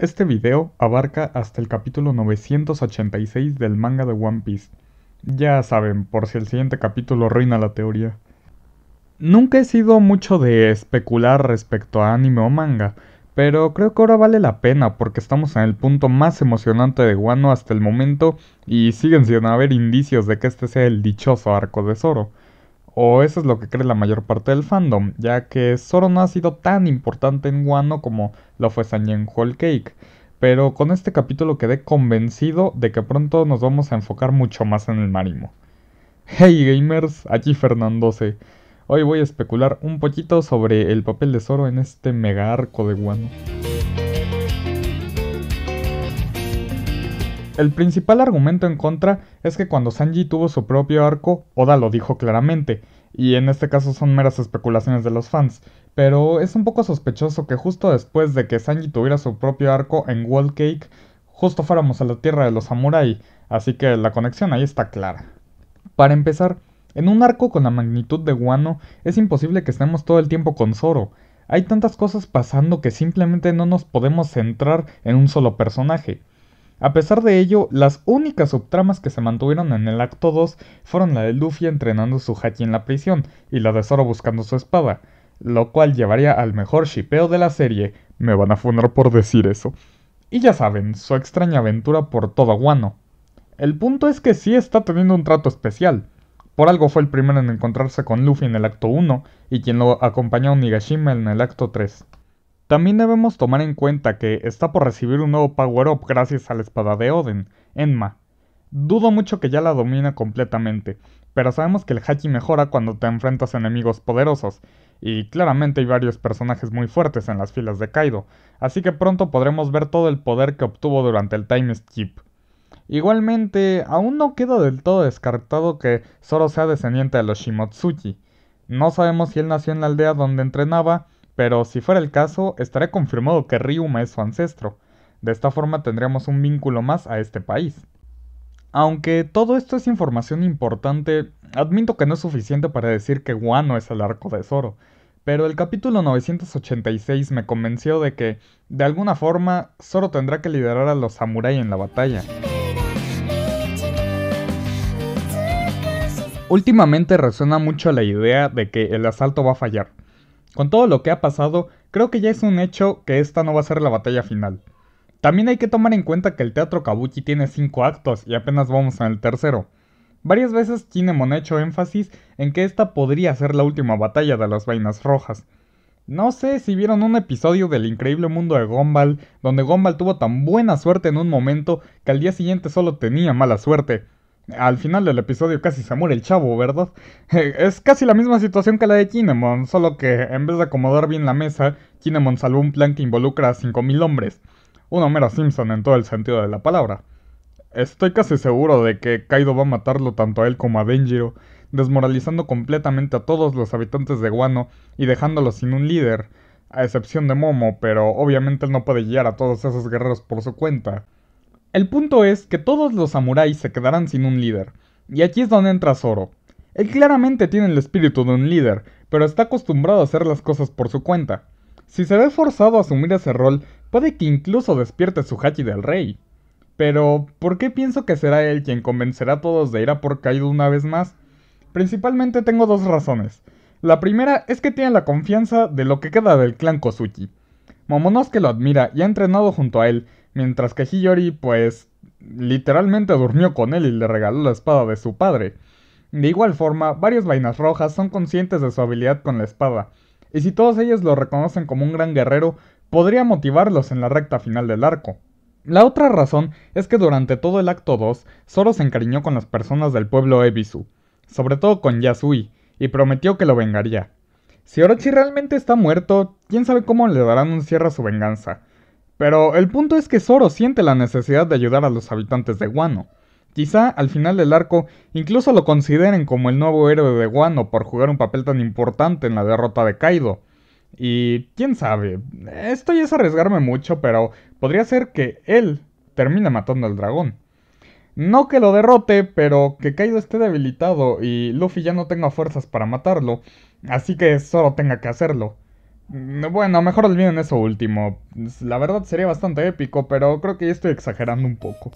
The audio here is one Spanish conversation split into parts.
Este video abarca hasta el capítulo 986 del manga de One Piece. Ya saben, por si el siguiente capítulo arruina la teoría. Nunca he sido mucho de especular respecto a anime o manga, pero creo que ahora vale la pena porque estamos en el punto más emocionante de Wano hasta el momento y siguen sin haber indicios de que este sea el dichoso arco de Zoro o eso es lo que cree la mayor parte del fandom, ya que Zoro no ha sido tan importante en Wano como lo fue Sanji en Whole Cake. Pero con este capítulo quedé convencido de que pronto nos vamos a enfocar mucho más en el marimo. Hey gamers, aquí Fernando C. Hoy voy a especular un poquito sobre el papel de Zoro en este mega arco de Wano. El principal argumento en contra es que cuando Sanji tuvo su propio arco, Oda lo dijo claramente, y en este caso son meras especulaciones de los fans, pero es un poco sospechoso que justo después de que Sanji tuviera su propio arco en World Cake, justo fuéramos a la tierra de los samurai, así que la conexión ahí está clara. Para empezar, en un arco con la magnitud de Wano, es imposible que estemos todo el tiempo con Zoro. Hay tantas cosas pasando que simplemente no nos podemos centrar en un solo personaje. A pesar de ello, las únicas subtramas que se mantuvieron en el acto 2 fueron la de Luffy entrenando su haki en la prisión y la de Zoro buscando su espada, lo cual llevaría al mejor shipeo de la serie, me van a funar por decir eso. Y ya saben, su extraña aventura por todo Guano. El punto es que sí está teniendo un trato especial. Por algo fue el primero en encontrarse con Luffy en el acto 1 y quien lo acompañó a Nigashima en el acto 3. También debemos tomar en cuenta que está por recibir un nuevo power-up gracias a la espada de Oden, Enma. Dudo mucho que ya la domina completamente, pero sabemos que el haki mejora cuando te enfrentas a enemigos poderosos, y claramente hay varios personajes muy fuertes en las filas de Kaido, así que pronto podremos ver todo el poder que obtuvo durante el time skip. Igualmente, aún no queda del todo descartado que Zoro sea descendiente de los Shimotsuki. No sabemos si él nació en la aldea donde entrenaba, pero si fuera el caso, estaré confirmado que Ryuma es su ancestro. De esta forma tendríamos un vínculo más a este país. Aunque todo esto es información importante, admito que no es suficiente para decir que Guano es el arco de Zoro, pero el capítulo 986 me convenció de que, de alguna forma, Zoro tendrá que liderar a los samuráis en la batalla. Últimamente resuena mucho la idea de que el asalto va a fallar, con todo lo que ha pasado, creo que ya es un hecho que esta no va a ser la batalla final. También hay que tomar en cuenta que el teatro kabuki tiene 5 actos y apenas vamos en el tercero. Varias veces Kinemon ha hecho énfasis en que esta podría ser la última batalla de las vainas rojas. No sé si vieron un episodio del increíble mundo de Gumball, donde Gumball tuvo tan buena suerte en un momento que al día siguiente solo tenía mala suerte al final del episodio casi se muere el chavo, ¿verdad? Es casi la misma situación que la de Kinemon, solo que en vez de acomodar bien la mesa, Kinemon salvó un plan que involucra a 5.000 hombres. Un Homero Simpson en todo el sentido de la palabra. Estoy casi seguro de que Kaido va a matarlo tanto a él como a Denjiro, desmoralizando completamente a todos los habitantes de Guano y dejándolos sin un líder, a excepción de Momo, pero obviamente él no puede guiar a todos esos guerreros por su cuenta. El punto es que todos los samuráis se quedarán sin un líder, y aquí es donde entra Zoro. Él claramente tiene el espíritu de un líder, pero está acostumbrado a hacer las cosas por su cuenta. Si se ve forzado a asumir ese rol, puede que incluso despierte su hachi del rey. Pero, ¿por qué pienso que será él quien convencerá a todos de ir a por Kaido una vez más? Principalmente tengo dos razones. La primera es que tiene la confianza de lo que queda del clan Kozuki. Momonosuke lo admira y ha entrenado junto a él, mientras que Hiyori pues literalmente durmió con él y le regaló la espada de su padre. De igual forma, varios vainas rojas son conscientes de su habilidad con la espada, y si todos ellos lo reconocen como un gran guerrero, podría motivarlos en la recta final del arco. La otra razón es que durante todo el acto 2, Zoro se encariñó con las personas del pueblo Ebisu, sobre todo con Yasui, y prometió que lo vengaría. Si Orochi realmente está muerto, quién sabe cómo le darán un cierre a su venganza, pero el punto es que Zoro siente la necesidad de ayudar a los habitantes de Guano. Quizá al final del arco incluso lo consideren como el nuevo héroe de Guano por jugar un papel tan importante en la derrota de Kaido. Y quién sabe, esto ya es arriesgarme mucho, pero podría ser que él termine matando al dragón. No que lo derrote, pero que Kaido esté debilitado y Luffy ya no tenga fuerzas para matarlo, así que Zoro tenga que hacerlo. Mm, bueno, mejor olviden eso último. La verdad sería bastante épico, pero creo que ya estoy exagerando un poco.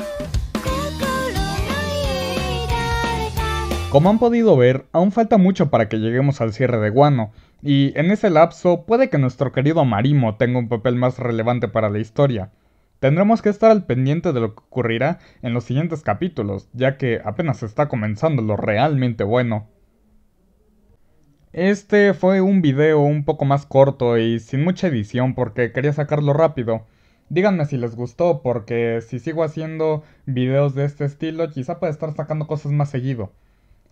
Como han podido ver, aún falta mucho para que lleguemos al cierre de Guano, y en ese lapso puede que nuestro querido Marimo tenga un papel más relevante para la historia. Tendremos que estar al pendiente de lo que ocurrirá en los siguientes capítulos, ya que apenas está comenzando lo realmente bueno. Este fue un video un poco más corto y sin mucha edición porque quería sacarlo rápido. Díganme si les gustó porque si sigo haciendo videos de este estilo quizá pueda estar sacando cosas más seguido.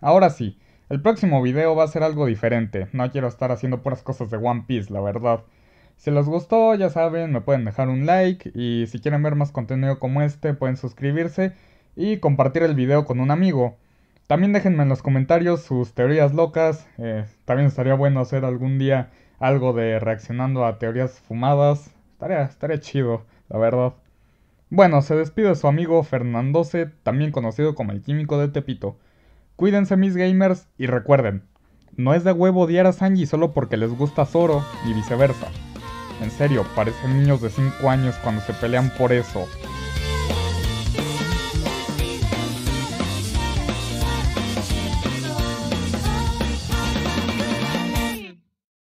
Ahora sí, el próximo video va a ser algo diferente, no quiero estar haciendo puras cosas de One Piece, la verdad. Si les gustó, ya saben, me pueden dejar un like y si quieren ver más contenido como este pueden suscribirse y compartir el video con un amigo. También déjenme en los comentarios sus teorías locas. Eh, también estaría bueno hacer algún día algo de reaccionando a teorías fumadas. Estaría, estaría chido, la verdad. Bueno, se despide su amigo Fernando C, también conocido como el químico de Tepito. Cuídense mis gamers y recuerden, no es de huevo odiar a Sanji solo porque les gusta Zoro y viceversa. En serio, parecen niños de 5 años cuando se pelean por eso.